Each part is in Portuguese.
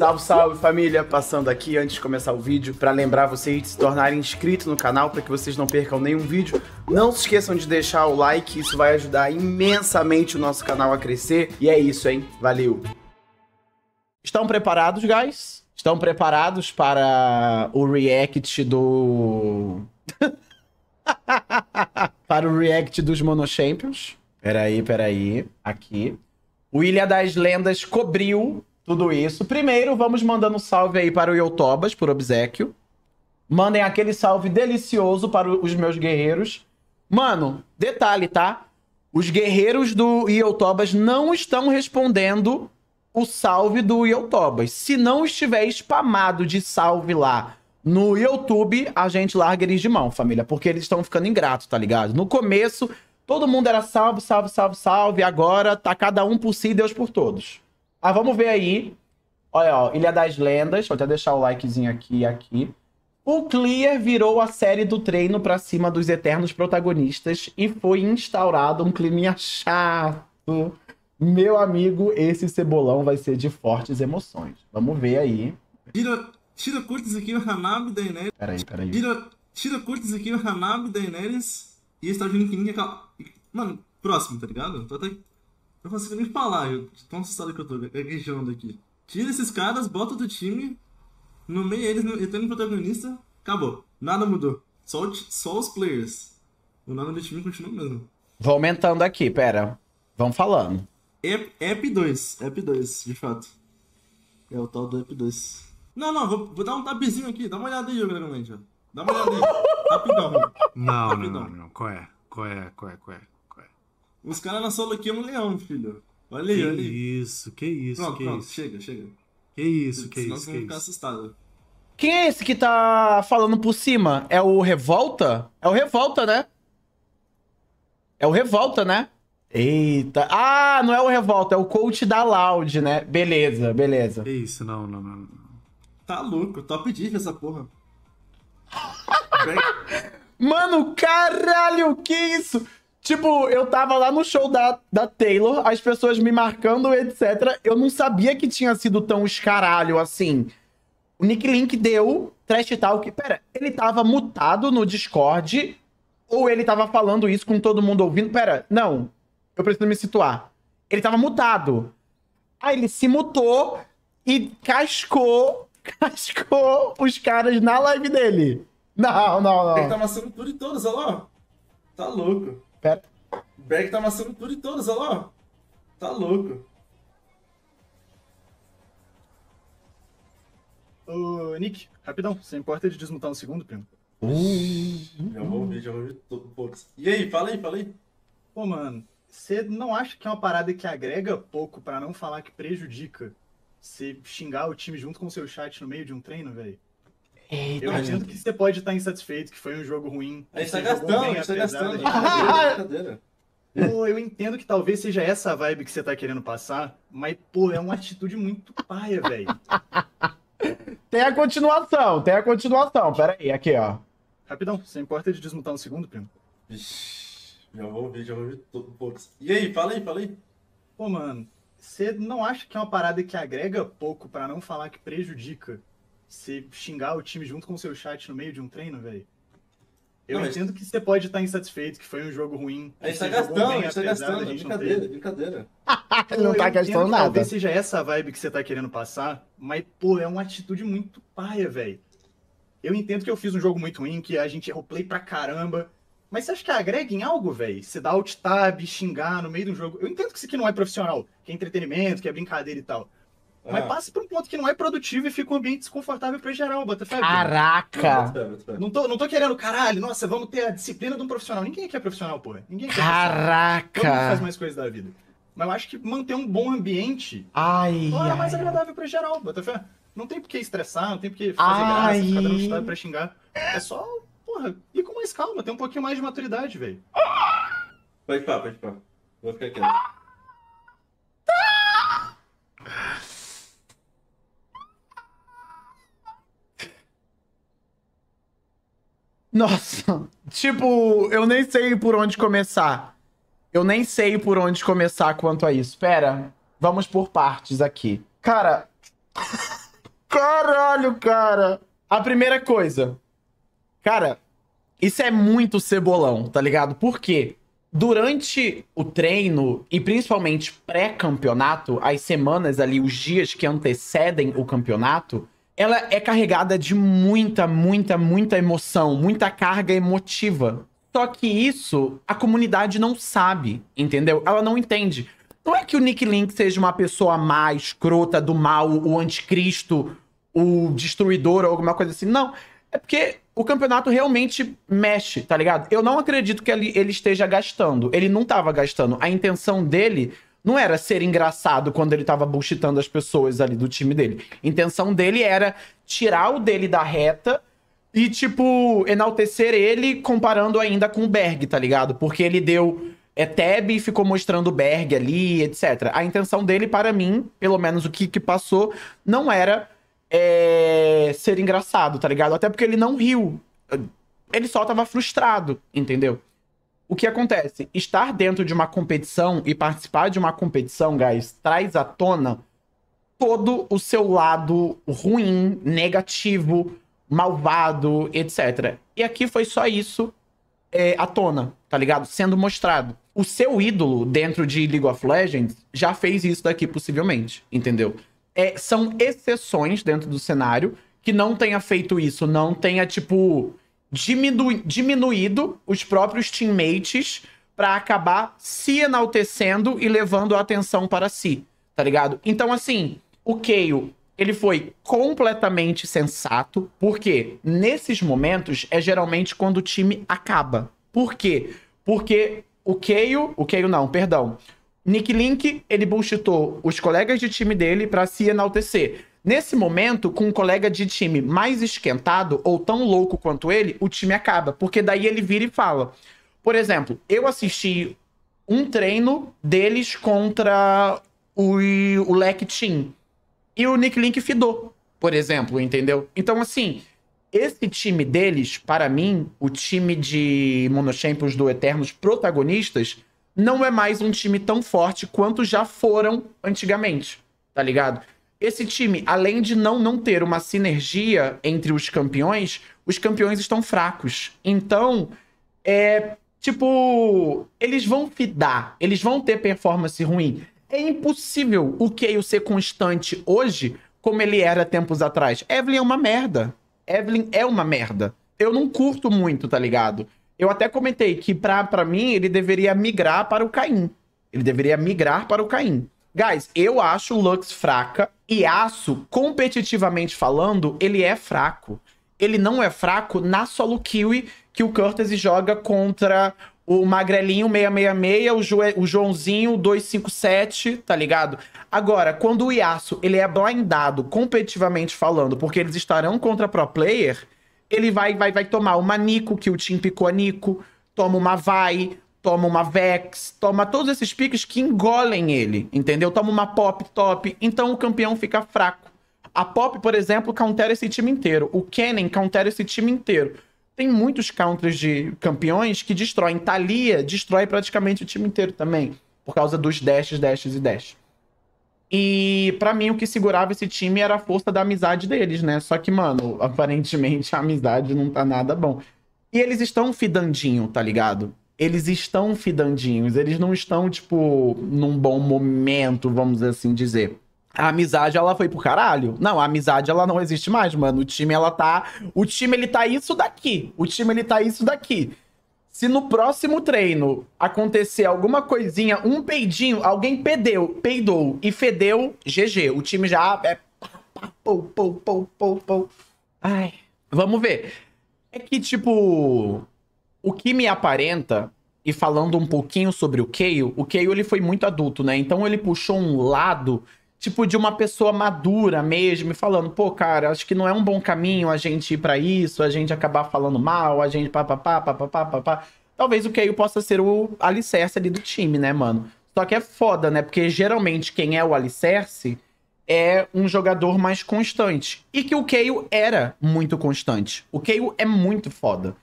Salve, salve família! Passando aqui antes de começar o vídeo para lembrar vocês de se tornarem inscritos no canal para que vocês não percam nenhum vídeo. Não se esqueçam de deixar o like, isso vai ajudar imensamente o nosso canal a crescer. E é isso, hein? Valeu! Estão preparados, guys? Estão preparados para o react do. para o react dos Monochampions? Peraí, peraí. Aqui. O Ilha das Lendas cobriu tudo isso. Primeiro, vamos mandando um salve aí para o Yotobas, por obsequio. Mandem aquele salve delicioso para os meus guerreiros. Mano, detalhe, tá? Os guerreiros do Iotobas não estão respondendo o salve do Iotobas. Se não estiver spamado de salve lá no YouTube, a gente larga eles de mão, família. Porque eles estão ficando ingratos, tá ligado? No começo, todo mundo era salve, salve, salve, salve. Agora tá cada um por si e Deus por todos. Ah, vamos ver aí. Olha, ó, Ilha das Lendas. Vou até deixar o likezinho aqui e aqui. O Clear virou a série do treino para cima dos eternos protagonistas e foi instaurado um climinha chato. Meu amigo, esse cebolão vai ser de fortes emoções. Vamos ver aí. Tira, tira curtas aqui o Hanabi da Daenerys. Peraí, peraí. Tira, tira curtas aqui o Hanabi da Daenerys. E que tal de Mano, próximo, tá ligado? Tô até não consigo nem falar, eu tô tão assustado que eu tô gaguejando é, é aqui. Tira esses caras, bota do time, nomeia eles, entrando protagonista, acabou. Nada mudou. Só, só os players. O nome do time continua o mesmo. Vou aumentando aqui, pera. Vamos falando. App 2, App 2, de fato. É o tal do App 2. Não, não, vou, vou dar um tapzinho aqui, dá uma olhada aí, Dragon Land, Dá uma olhada aí. Rapidão. Não, não, não, não. Qual é? Qual é? Qual é? Qual é? Os caras na solo aqui é um leão, filho. Olha aí, olha aí. Isso, que isso, pronto, que pronto, isso. Chega, chega. Que isso, que Senão isso. Senão ficar isso. assustado. Quem é esse que tá falando por cima? É o Revolta? É o Revolta, né? É o Revolta, né? Eita. Ah, não é o Revolta, é o coach da Loud, né? Beleza, beleza. Que isso, não, não, não. Tá louco, top div essa porra. Mano, caralho, que isso? Tipo, eu tava lá no show da, da Taylor, as pessoas me marcando, etc. Eu não sabia que tinha sido tão escaralho assim. O Nick Link deu trash talk. Pera, ele tava mutado no Discord? Ou ele tava falando isso com todo mundo ouvindo? Pera, não. Eu preciso me situar. Ele tava mutado. Aí ele se mutou e cascou, cascou os caras na live dele. Não, não, não. Ele tava sendo tudo e todos, olha lá. Tá louco. Pera. O Berg tá amassando tudo e todos, olha lá. Tá louco. Ô, Nick, rapidão, você importa de desmutar um segundo, primo? Já vou ouvir, já vou ouvir todos. E aí, fala aí, fala aí. Pô, mano, você não acha que é uma parada que agrega pouco, pra não falar que prejudica, você xingar o time junto com o seu chat no meio de um treino, velho? Eita, eu entendo que você pode estar insatisfeito, que foi um jogo ruim. A gente tá gastando, bem, a gente tá gastando. Gente... Tá pô, eu entendo que talvez seja essa a vibe que você tá querendo passar, mas, pô, é uma atitude muito paia, velho. Tem a continuação, tem a continuação. Pera aí, aqui, ó. Rapidão, você importa de desmutar um segundo, primo? Ixi, já vou ouvir, já vou ouvir tudo. Poucos. E aí, fala aí, fala aí. Pô, mano, você não acha que é uma parada que agrega pouco para não falar que prejudica? Você xingar o time junto com o seu chat no meio de um treino, velho. Eu não, entendo mas... que você pode estar insatisfeito, que foi um jogo ruim. A gente tá gastando, bem, a gente tá gastando. Gente brincadeira, brincadeira. não tá gastando nada. Talvez seja essa vibe que você tá querendo passar, mas, pô, é uma atitude muito paia, velho. Eu entendo que eu fiz um jogo muito ruim, que a gente errou play pra caramba. Mas você acha que agrega em algo, velho? Você dá alt tab, xingar no meio do jogo. Eu entendo que isso aqui não é profissional, que é entretenimento, que é brincadeira e tal. Mas ah. passa pra um ponto que não é produtivo e fica um ambiente desconfortável pra geral, Botafé. Caraca! Não tô, não tô querendo, caralho, nossa, vamos ter a disciplina de um profissional. Ninguém quer é profissional, porra. Ninguém quer. É Caraca! Todo mundo faz mais coisas da vida. Mas eu acho que manter um bom ambiente ai, é mais agradável pra geral, Botafé. Não tem por que estressar, não tem por que fazer ai. graça, ficar dando chutado pra xingar. É só, porra, ir com mais calma, ter um pouquinho mais de maturidade, velho. Pode pá, pode pá. Vou ficar quieto. Nossa, tipo, eu nem sei por onde começar. Eu nem sei por onde começar quanto a isso. Pera, vamos por partes aqui. Cara. Caralho, cara. A primeira coisa. Cara, isso é muito cebolão, tá ligado? Por quê? Durante o treino e principalmente pré-campeonato, as semanas ali, os dias que antecedem o campeonato, ela é carregada de muita, muita, muita emoção, muita carga emotiva. Só que isso a comunidade não sabe, entendeu? Ela não entende. Não é que o Nick Link seja uma pessoa má, escrota, do mal, o anticristo, o destruidor ou alguma coisa assim. Não. É porque o campeonato realmente mexe, tá ligado? Eu não acredito que ele, ele esteja gastando. Ele não estava gastando. A intenção dele não era ser engraçado quando ele tava bullshitando as pessoas ali do time dele. A intenção dele era tirar o dele da reta e, tipo, enaltecer ele comparando ainda com o Berg, tá ligado? Porque ele deu é Tab e ficou mostrando o Berg ali, etc. A intenção dele, para mim, pelo menos o que, que passou, não era é, ser engraçado, tá ligado? Até porque ele não riu. Ele só tava frustrado, entendeu? O que acontece? Estar dentro de uma competição e participar de uma competição, guys, traz à tona todo o seu lado ruim, negativo, malvado, etc. E aqui foi só isso é, à tona, tá ligado? Sendo mostrado. O seu ídolo dentro de League of Legends já fez isso daqui, possivelmente, entendeu? É, são exceções dentro do cenário que não tenha feito isso, não tenha, tipo, diminu diminuído os próprios teammates para acabar se enaltecendo e levando a atenção para si, tá ligado? Então, assim, o Keio, ele foi completamente sensato, porque nesses momentos é geralmente quando o time acaba. Por quê? Porque o Keio, o Keio não, perdão, Nick Link, ele bullshitou os colegas de time dele para se enaltecer. Nesse momento, com um colega de time mais esquentado ou tão louco quanto ele, o time acaba, porque daí ele vira e fala. Por exemplo, eu assisti um treino deles contra o, o Lec Team. E o Nick Link fidou, por exemplo, entendeu? Então, assim, esse time deles, para mim, o time de Monochampions do Eternos protagonistas, não é mais um time tão forte quanto já foram antigamente, tá ligado? Esse time, além de não, não ter uma sinergia entre os campeões, os campeões estão fracos. Então, é. Tipo, eles vão fidar, eles vão ter performance ruim. É impossível o Kayle ser constante hoje como ele era tempos atrás. Evelyn é uma merda. Evelyn é uma merda. Eu não curto muito, tá ligado? Eu até comentei que pra, pra mim ele deveria migrar para o Caim. Ele deveria migrar para o Caim. Guys, eu acho o Lux fraca e Aço, competitivamente falando, ele é fraco. Ele não é fraco na solo kiwi que o Curtis joga contra o Magrelinho 666, o, jo o Joãozinho 257, tá ligado? Agora, quando o Iaço ele é blindado, competitivamente falando, porque eles estarão contra pro player, ele vai vai vai tomar uma Nico, que o time picou a Nico, toma uma Vai, toma uma Vex, toma todos esses piques que engolem ele, entendeu? Toma uma Pop top, então o campeão fica fraco. A Pop, por exemplo, countera esse time inteiro. O Kennen countera esse time inteiro. Tem muitos counters de campeões que destroem. Thalia destrói praticamente o time inteiro também, por causa dos dashes, dashes e dashes. E para mim o que segurava esse time era a força da amizade deles, né? Só que, mano, aparentemente a amizade não tá nada bom. E eles estão fidandinho, tá ligado? eles estão fidandinhos, eles não estão, tipo, num bom momento, vamos assim dizer. A amizade, ela foi pro caralho. Não, a amizade, ela não existe mais, mano. O time, ela tá. O time, ele tá isso daqui. O time, ele tá isso daqui. Se no próximo treino acontecer alguma coisinha, um peidinho, alguém pedeu, peidou e fedeu, GG. O time já é. Pou, pou, pou, pou, pou. Ai. Vamos ver. É que, tipo o que me aparenta, e falando um pouquinho sobre o Keio, o Keio ele foi muito adulto, né? Então ele puxou um lado, tipo, de uma pessoa madura mesmo, e falando, pô, cara, acho que não é um bom caminho a gente ir pra isso, a gente acabar falando mal, a gente papapá, papapá, papapá. Talvez o Keio possa ser o alicerce ali do time, né, mano? Só que é foda, né? Porque geralmente quem é o alicerce é um jogador mais constante. E que o Keio era muito constante. O Keio é muito foda.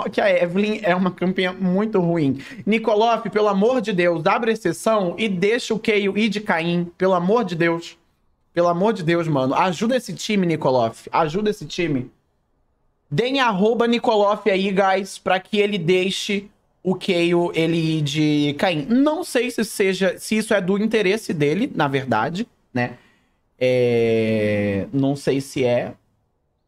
Só que a Evelyn é uma campeã muito ruim. Nicoloff, pelo amor de Deus, abre exceção e deixa o Keio ir de Caim, pelo amor de Deus. Pelo amor de Deus, mano. Ajuda esse time, Nikoloff. Ajuda esse time. Deem arroba Nikoloff aí, guys, pra que ele deixe o Keio ele ir de Caim. Não sei se seja, se isso é do interesse dele, na verdade, né? É... Não sei se é.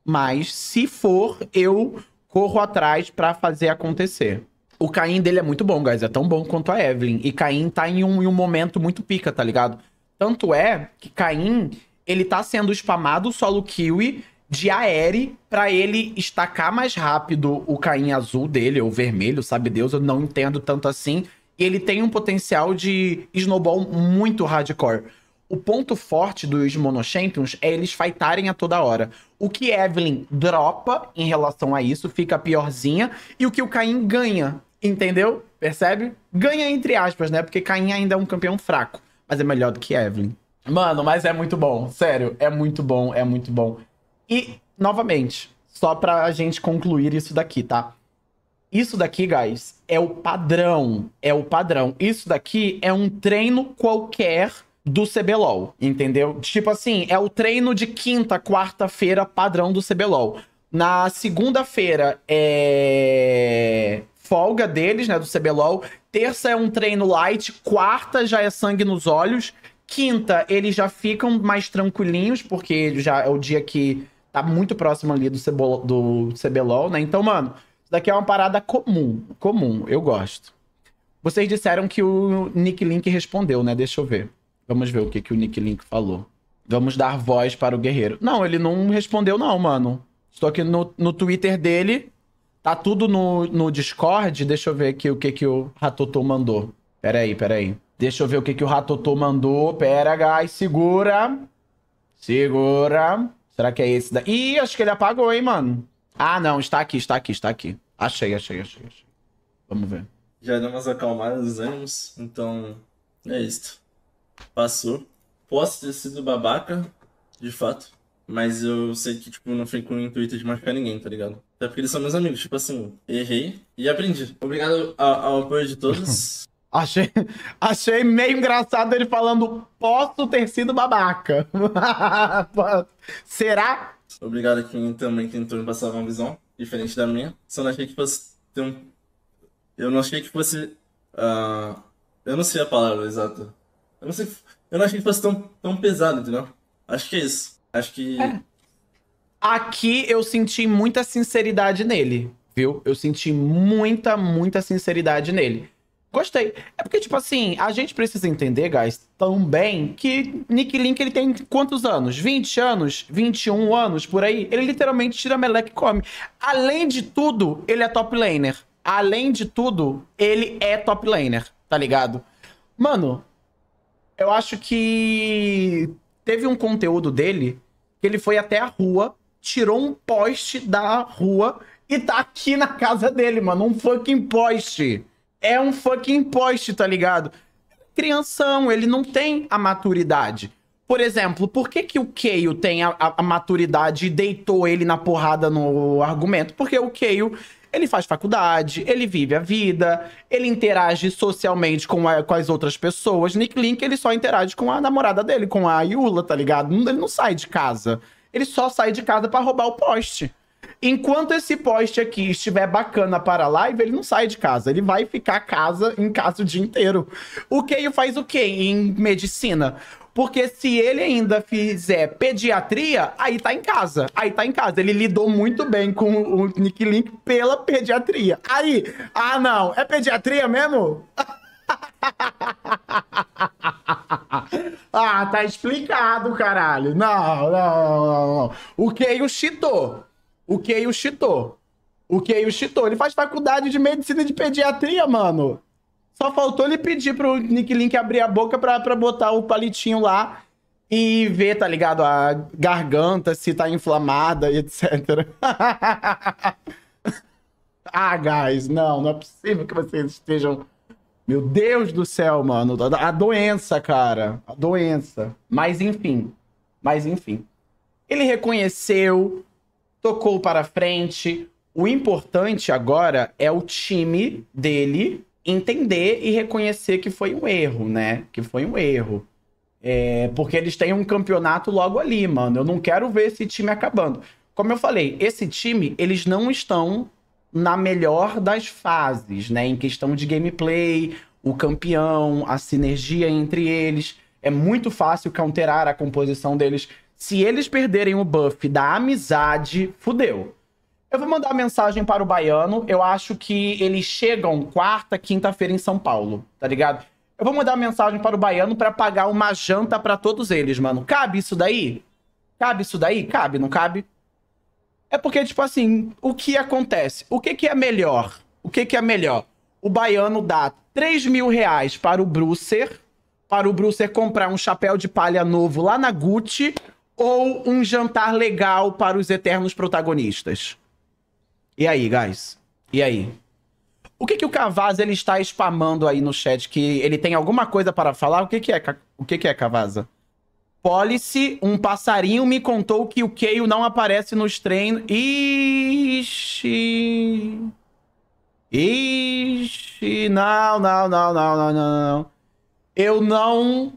Mas se for, eu corro atrás para fazer acontecer. O Caim dele é muito bom, guys. É tão bom quanto a Evelyn. E Caim tá em um, em um momento muito pica, tá ligado? Tanto é que Caim, ele tá sendo spamado solo Kiwi de Aere para ele estacar mais rápido o Caim azul dele, ou vermelho, sabe Deus, eu não entendo tanto assim. E ele tem um potencial de snowball muito hardcore o ponto forte dos monochampions é eles fightarem a toda hora. O que Evelyn dropa em relação a isso, fica piorzinha, e o que o Caim ganha, entendeu? Percebe? Ganha entre aspas, né? Porque Caim ainda é um campeão fraco, mas é melhor do que Evelyn. Mano, mas é muito bom, sério, é muito bom, é muito bom. E, novamente, só pra gente concluir isso daqui, tá? Isso daqui, guys, é o padrão, é o padrão. Isso daqui é um treino qualquer do CBLOL, entendeu? Tipo assim, é o treino de quinta, quarta-feira padrão do CBLOL. Na segunda-feira é folga deles, né, do CBLOL. Terça é um treino light, quarta já é sangue nos olhos. Quinta, eles já ficam mais tranquilinhos, porque já é o dia que tá muito próximo ali do, CBLOL, do CBLOL, né? Então, mano, isso daqui é uma parada comum. Comum, eu gosto. Vocês disseram que o Nick Link respondeu, né? Deixa eu ver. Vamos ver o que, que o Nick Link falou. Vamos dar voz para o guerreiro. Não, ele não respondeu, não, mano. Estou aqui no, no Twitter dele. Tá tudo no, no Discord. Deixa eu ver aqui o que, que o Ratotô mandou. Pera aí, pera aí. Deixa eu ver o que, que o Ratotô mandou. Pera, guys. Segura. Segura. Será que é esse daí? Ih, acho que ele apagou, hein, mano. Ah, não. Está aqui, está aqui, está aqui. Achei, achei, achei. achei. Vamos ver. Já deu umas acalmadas nos ânimos. Então, é isso passou. Posso ter sido babaca, de fato. Mas eu sei que, tipo, não fui com o intuito de marcar ninguém, tá ligado? Até porque eles são meus amigos, tipo assim, errei e aprendi. Obrigado ao, ao apoio de todos. Achei, achei meio engraçado ele falando posso ter sido babaca. Será? Obrigado a quem também tentou me passar uma visão diferente da minha. Só não achei que fosse ter um... Eu não achei que fosse... Uh... Eu não sei a palavra exata. Eu não sei. Eu não achei que fosse tão, tão pesado, entendeu? Acho que é isso. Acho que. É. Aqui eu senti muita sinceridade nele, viu? Eu senti muita, muita sinceridade nele. Gostei. É porque, tipo assim, a gente precisa entender, guys, também que Nick Link ele tem quantos anos? 20 anos? 21 anos por aí? Ele literalmente tira meleque e come. Além de tudo, ele é top laner. Além de tudo, ele é top laner, tá ligado? Mano, eu acho que teve um conteúdo dele que ele foi até a rua, tirou um poste da rua e tá aqui na casa dele, mano. Um fucking poste. É um fucking poste, tá ligado? Crianção, ele não tem a maturidade. Por exemplo, por que, que o Keio tem a, a, a, maturidade e deitou ele na porrada no argumento? Porque o Keio ele faz faculdade, ele vive a vida, ele interage socialmente com, a, com as outras pessoas. Nick Link, ele só interage com a namorada dele, com a Yula, tá ligado? Ele não sai de casa. Ele só sai de casa para roubar o poste. Enquanto esse poste aqui estiver bacana para a live, ele não sai de casa. Ele vai ficar casa em casa o dia inteiro. O Keio faz o quê em medicina? Porque se ele ainda fizer pediatria, aí tá em casa. Aí tá em casa. Ele lidou muito bem com o Nick Link pela pediatria. Aí, ah não, é pediatria mesmo? ah, tá explicado, caralho. Não, não, não, não. O Keio cheatou. O Keio Chitô. O Keio Chitô. Ele faz faculdade de medicina de pediatria, mano. Só faltou ele pedir pro Nick Link abrir a boca pra, pra botar o palitinho lá e ver, tá ligado? A garganta, se tá inflamada e etc. ah, guys, não, não é possível que vocês estejam. Meu Deus do céu, mano. A doença, cara. A doença. Mas enfim. Mas enfim. Ele reconheceu tocou para frente. O importante agora é o time dele entender e reconhecer que foi um erro, né? Que foi um erro. É, porque eles têm um campeonato logo ali, mano. Eu não quero ver esse time acabando. Como eu falei, esse time, eles não estão na melhor das fases, né? Em questão de gameplay, o campeão, a sinergia entre eles. É muito fácil counterar a composição deles. Se eles perderem o buff da amizade, fudeu. Eu vou mandar mensagem para o baiano. Eu acho que eles chegam quarta, quinta-feira em São Paulo, tá ligado? Eu vou mandar mensagem para o baiano para pagar uma janta para todos eles, mano. Cabe isso daí? Cabe isso daí? Cabe, não cabe? É porque, tipo assim, o que acontece? O que, que é melhor? O que, que é melhor? O baiano dá 3 mil reais para o Brucer, para o Brucer comprar um chapéu de palha novo lá na Gucci, ou um jantar legal para os eternos protagonistas? E aí, guys? E aí? O que que o Cavaza ele está spamando aí no chat que ele tem alguma coisa para falar? O que que é? O que que é Cavaza? Policy, um passarinho me contou que o Keio não aparece nos treinos. Ixi. Ixi, não, não, não, não, não, não, não. Eu não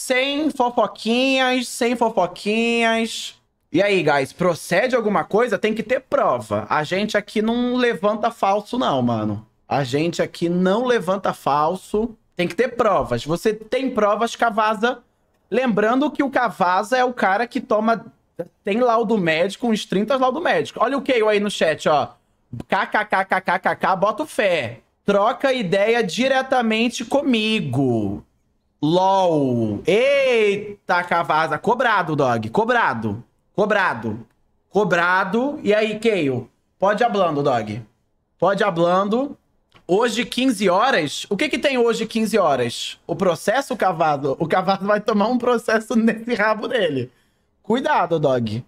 sem fofoquinhas, sem fofoquinhas. E aí, guys, procede alguma coisa? Tem que ter prova. A gente aqui não levanta falso, não, mano. A gente aqui não levanta falso. Tem que ter provas. Você tem provas, Cavaza. Lembrando que o Cavaza é o cara que toma. Tem laudo médico, uns 30 laudo médico. Olha o que aí no chat, ó. KKKKKKK, bota fé. Troca ideia diretamente comigo. LOL. Eita, Cavaza. Cobrado, dog. Cobrado. Cobrado. Cobrado. E aí, Keio? Pode hablando, dog. Pode hablando. Hoje, 15 horas. O que que tem hoje, 15 horas? O processo, Cavado? O Cavado vai tomar um processo nesse rabo dele. Cuidado, dog.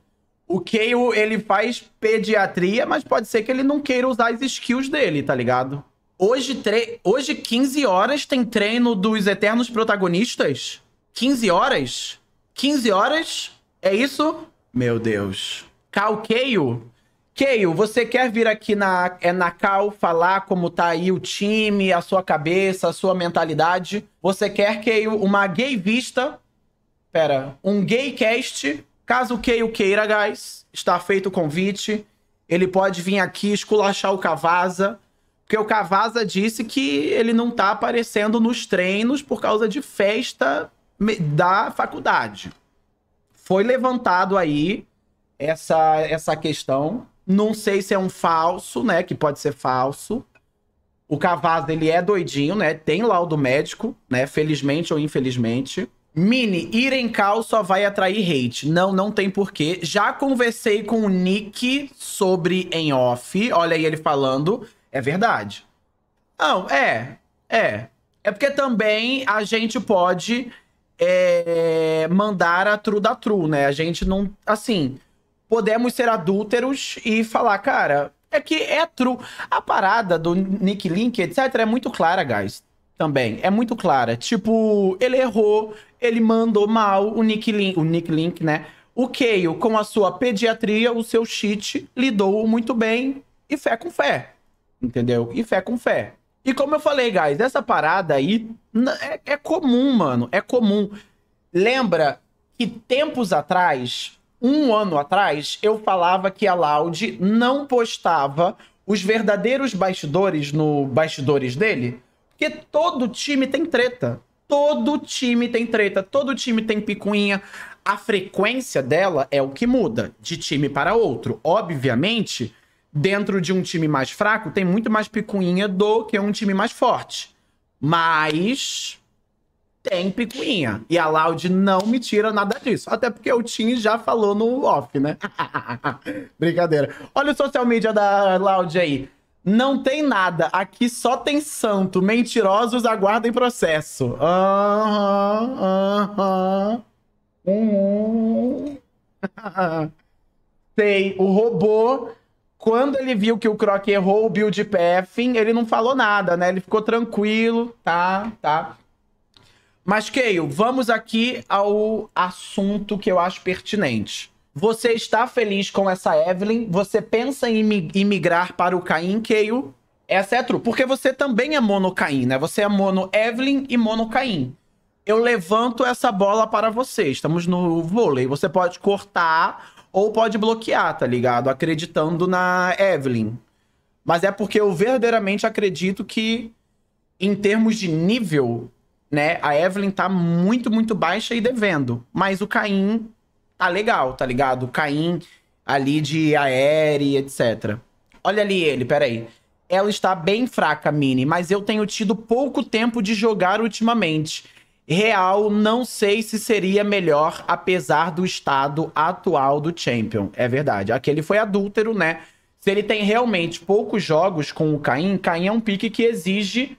O Keio, ele faz pediatria, mas pode ser que ele não queira usar as skills dele, tá ligado? Hoje, tre... Hoje, 15 horas, tem treino dos Eternos Protagonistas? 15 horas? 15 horas? É isso? Meu Deus. cal Keio, Keio você quer vir aqui na, é, na Cal falar como tá aí o time, a sua cabeça, a sua mentalidade? Você quer, Keio, uma gay vista? Pera, um gay cast? Caso o Keio queira, guys, está feito o convite. Ele pode vir aqui esculachar o Cavaza porque o Cavazza disse que ele não tá aparecendo nos treinos por causa de festa da faculdade. Foi levantado aí essa, essa questão. Não sei se é um falso, né? Que pode ser falso. O Cavazza, ele é doidinho, né? Tem laudo médico, né? Felizmente ou infelizmente. Mini, ir em cal só vai atrair hate. Não, não tem porquê. Já conversei com o Nick sobre em off. Olha aí ele falando. É verdade. Não, é. É. É porque também a gente pode é, mandar a tru da tru, né? A gente não. Assim, podemos ser adúlteros e falar, cara, é que é tru. A parada do Nick Link, etc., é muito clara, guys. Também. É muito clara. Tipo, ele errou, ele mandou mal o Nick Link, o Nick Link né? O Keio, com a sua pediatria, o seu cheat, lidou muito bem e fé com fé. Entendeu? E fé com fé. E como eu falei, guys, essa parada aí é, é comum, mano. É comum. Lembra que tempos atrás, um ano atrás, eu falava que a Loud não postava os verdadeiros bastidores no bastidores dele? Porque todo time tem treta. Todo time tem treta, todo time tem picuinha. A frequência dela é o que muda de time para outro. Obviamente, dentro de um time mais fraco, tem muito mais picuinha do que um time mais forte. Mas tem picuinha. E a Loud não me tira nada disso. Até porque o Tim já falou no off, né? Brincadeira. Olha o social media da Loud aí. Não tem nada. Aqui só tem santo. Mentirosos aguardem processo. Aham, uhum, aham. Uhum. uhum. Sei. O robô quando ele viu que o Croc errou o build pathing, ele não falou nada, né? Ele ficou tranquilo, tá, tá. Mas, Keio, vamos aqui ao assunto que eu acho pertinente. Você está feliz com essa Evelyn? Você pensa em imigrar para o Caim, Keio? Essa é a true, porque você também é mono Caim, né? Você é mono Evelyn e mono Caim. Eu levanto essa bola para você. Estamos no vôlei. Você pode cortar ou pode bloquear, tá ligado? Acreditando na Evelyn. Mas é porque eu verdadeiramente acredito que, em termos de nível, né, a Evelyn tá muito, muito baixa e devendo. Mas o Caim tá legal, tá ligado? O Caim ali de aéreo, etc. Olha ali ele, peraí. Ela está bem fraca, Mini, mas eu tenho tido pouco tempo de jogar ultimamente. Real, não sei se seria melhor, apesar do estado atual do Champion. É verdade. Aquele foi adúltero, né? Se ele tem realmente poucos jogos com o Caim, Caim é um pique que exige.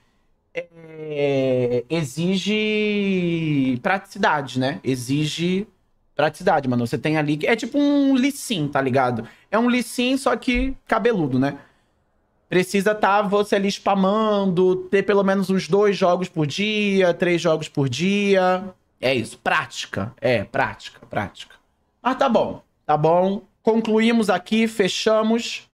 É, exige praticidade, né? Exige praticidade, mano. Você tem ali. É tipo um Lissin, tá ligado? É um Lissin, só que cabeludo, né? Precisa estar tá você ali spamando, ter pelo menos uns dois jogos por dia, três jogos por dia. É isso, prática. É, prática, prática. Mas ah, tá bom, tá bom. Concluímos aqui, fechamos.